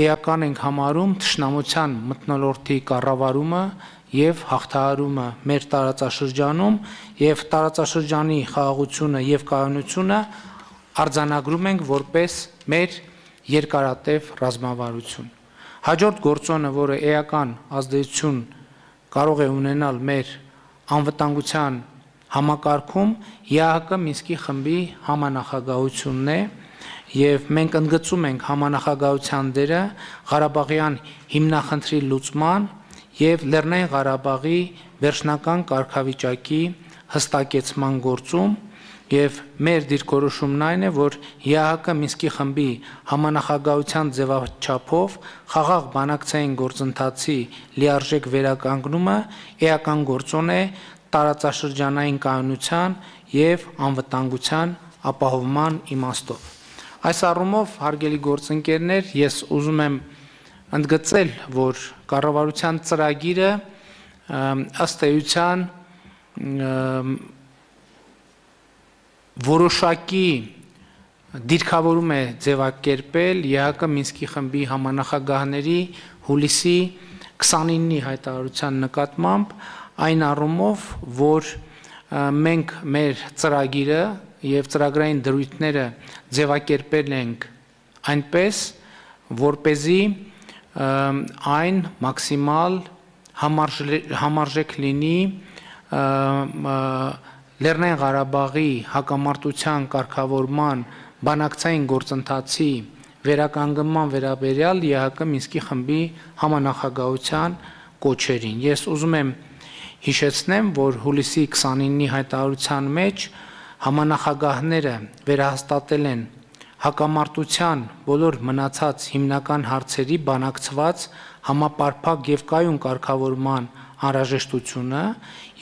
էական ենք համարում ճշնամության մտնոլորտի կառավարումը եւ հաղթահարումը մեր տարածաշրջանում եւ տարածաշրջանի խաղաղությունը եւ կայունությունը արձանագրում ենք որպես մեր երկարատև ռազմավարություն։ Հաջորդ գործոնը, որը էական ազդեցություն կարող է ունենալ մեր անվտանգության համակարգում, ՀՀԿ Մինսկի խմբի համանախագահությունն է, եւ մենք ընդգծում ենք համանախագահության դերը Ղարաբաղյան հիմնախնդրի լուծման եւ Լեռնային Ղարաբաղի վերջնական կարգավիճակի հստակեցման գործում եւ մեր դիրքորոշումն այն է, որ ԵԱՀԿ Մինսկի խմբի համանախագահության ձևաչափով խաղաղ բանակցային գործընթացի լիարժեք վերականգնումը էական գործոն է տարածաշրջանային կայունության եւ անվտանգության ապահովման իմաստով։ Այս առումով հարգելի գործընկերներ, ես ուզում եմ ընդգծել, որ կառավարության ծրագիրը ըստ էության որոշակի դիրքավորում է ձևակերպել ԵԱԿ-ը Մինսկի խմբի համանախագահների հուլիսի 29-ի հայտարարության նկատմամբ այն առումով, որ մենք մեր ծրագիրը եւ ծրագրային դրույթները ձևակերպել ենք այնպես, որ เป զի այն մաքսիմալ համարժեք լինի Լեռնային Ղարաբաղի հակամարտության կարգավորման բանակցային գործընթացի վերականգնման վերաբերյալ ԵՀԿ Մինսկի խմբի համանախագահության կոչերին։ Ես ուզում եմ հիշեցնեմ, որ հուլիսի 29-ի հայտարարության մեջ համանախագահները վերահաստատել են հակամարտության բոլոր մնացած հիմնական հարցերի բանակցված համապարփակ եւ կայուն կարգավորման անհրաժեշտությունը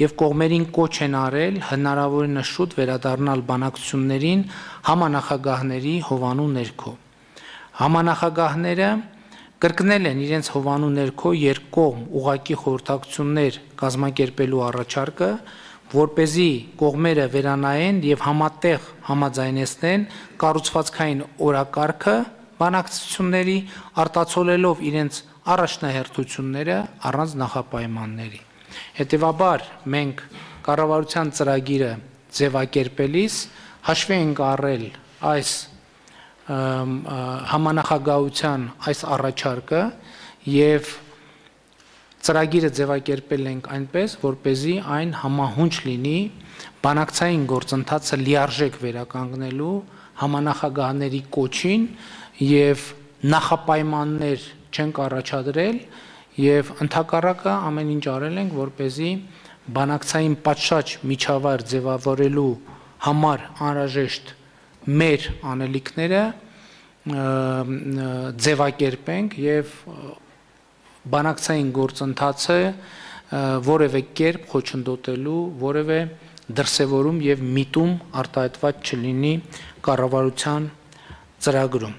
եւ կողմերին կոչ են արել հնարավորինս շուտ վերադառնալ բանակցություններին համանախագահների հովանու ներքո։ Համանախագահները կրկնել են իրենց հովանու ներքո երկկողմ ուղակի խորհրդակցություններ կազմակերպելու առաջարկը, որ เป զի կողմերը վերանային եւ համատեղ համաձայնեցնեն կառուցվածքային օրակարգը բանակցությունների արտացոլելով իրենց առաջնահերթությունները առանց նախապայմանների։ Հետևաբար մենք կառավարության ծրագիրը ձևակերպելիս հաշվի ենք առել այս համանախագահության այս առաջարկը եւ Ծրագիրը ձևակերպել ենք այնպես, որ เป զի այն համահունչ լինի բանակցային գործընթացը լիարժեք վերականգնելու համանախագահների կոչին եւ նախապայմաններ չենք առաջադրել եւ ընդհակառակը ամեն ինչ արել ենք, որ เป զի բանակցային պատշաճ միջավայր ձևավորելու համար անհրաժեշտ մեր անելիքները ձևակերպենք եւ բանակցային գործընթացը որևէ կերպ խոչընդոտելու, որևէ դրսևորում եւ միտում արտահայտված չլինի կառավարության ծրագրում։